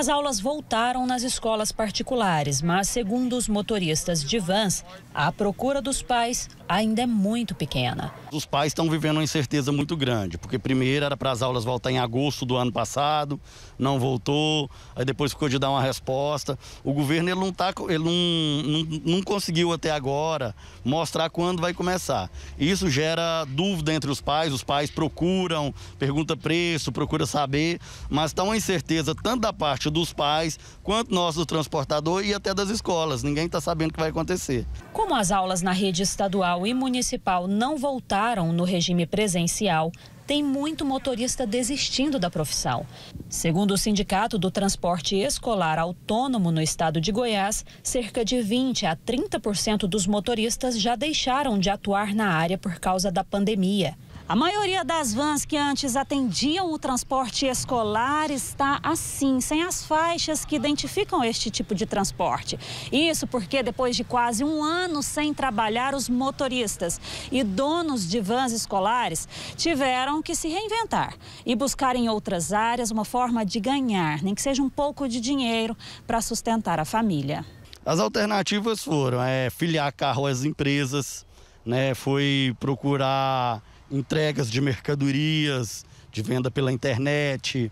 As aulas voltaram nas escolas particulares, mas, segundo os motoristas de vans, a procura dos pais ainda é muito pequena. Os pais estão vivendo uma incerteza muito grande, porque primeiro era para as aulas voltar em agosto do ano passado, não voltou, aí depois ficou de dar uma resposta. O governo ele não, tá, ele não, não, não conseguiu até agora mostrar quando vai começar. Isso gera dúvida entre os pais, os pais procuram, pergunta preço, procura saber, mas está uma incerteza tanto da parte dos pais, quanto nós do transportador e até das escolas. Ninguém está sabendo o que vai acontecer. Como as aulas na rede estadual e municipal não voltaram no regime presencial, tem muito motorista desistindo da profissão. Segundo o Sindicato do Transporte Escolar Autônomo no estado de Goiás, cerca de 20 a 30% dos motoristas já deixaram de atuar na área por causa da pandemia. A maioria das vans que antes atendiam o transporte escolar está assim, sem as faixas que identificam este tipo de transporte. Isso porque depois de quase um ano sem trabalhar, os motoristas e donos de vans escolares tiveram que se reinventar e buscar em outras áreas uma forma de ganhar, nem que seja um pouco de dinheiro para sustentar a família. As alternativas foram é, filiar carro às empresas, né, foi procurar entregas de mercadorias, de venda pela internet.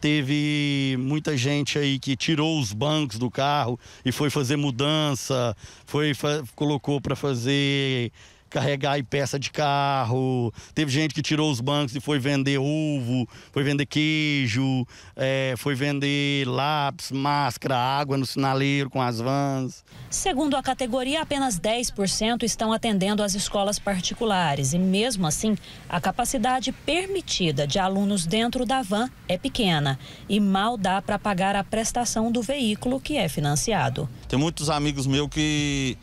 Teve muita gente aí que tirou os bancos do carro e foi fazer mudança, foi colocou para fazer carregar aí peça de carro. Teve gente que tirou os bancos e foi vender ovo, foi vender queijo, é, foi vender lápis, máscara, água no sinaleiro com as vans. Segundo a categoria, apenas 10% estão atendendo as escolas particulares e, mesmo assim, a capacidade permitida de alunos dentro da van é pequena e mal dá para pagar a prestação do veículo que é financiado. Tem muitos amigos meus que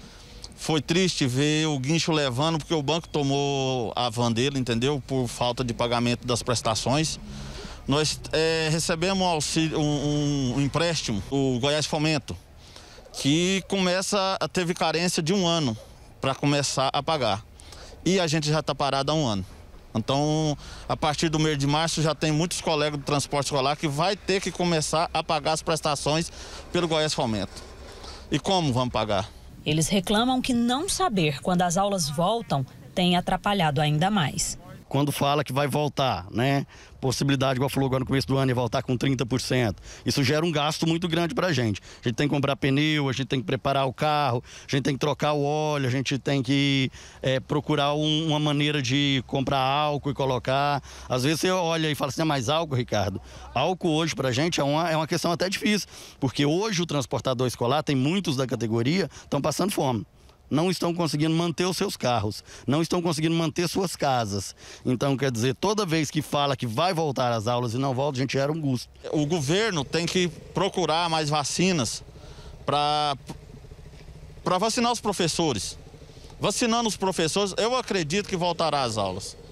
foi triste ver o guincho levando, porque o banco tomou a van dele, entendeu? Por falta de pagamento das prestações. Nós é, recebemos um, auxílio, um, um empréstimo, o Goiás Fomento, que começa a teve carência de um ano para começar a pagar. E a gente já está parado há um ano. Então, a partir do mês de março já tem muitos colegas do transporte escolar que vai ter que começar a pagar as prestações pelo Goiás Fomento. E como vamos pagar? Eles reclamam que não saber quando as aulas voltam tem atrapalhado ainda mais quando fala que vai voltar, né? Possibilidade, igual falou agora no começo do ano, de voltar com 30%. Isso gera um gasto muito grande para a gente. A gente tem que comprar pneu, a gente tem que preparar o carro, a gente tem que trocar o óleo, a gente tem que é, procurar um, uma maneira de comprar álcool e colocar. Às vezes você olha e fala assim, é ah, mais álcool, Ricardo? Álcool hoje para a gente é uma, é uma questão até difícil, porque hoje o transportador escolar, tem muitos da categoria, estão passando fome não estão conseguindo manter os seus carros, não estão conseguindo manter suas casas. Então, quer dizer, toda vez que fala que vai voltar às aulas e não volta, a gente era um gusto. O governo tem que procurar mais vacinas para vacinar os professores. Vacinando os professores, eu acredito que voltará às aulas.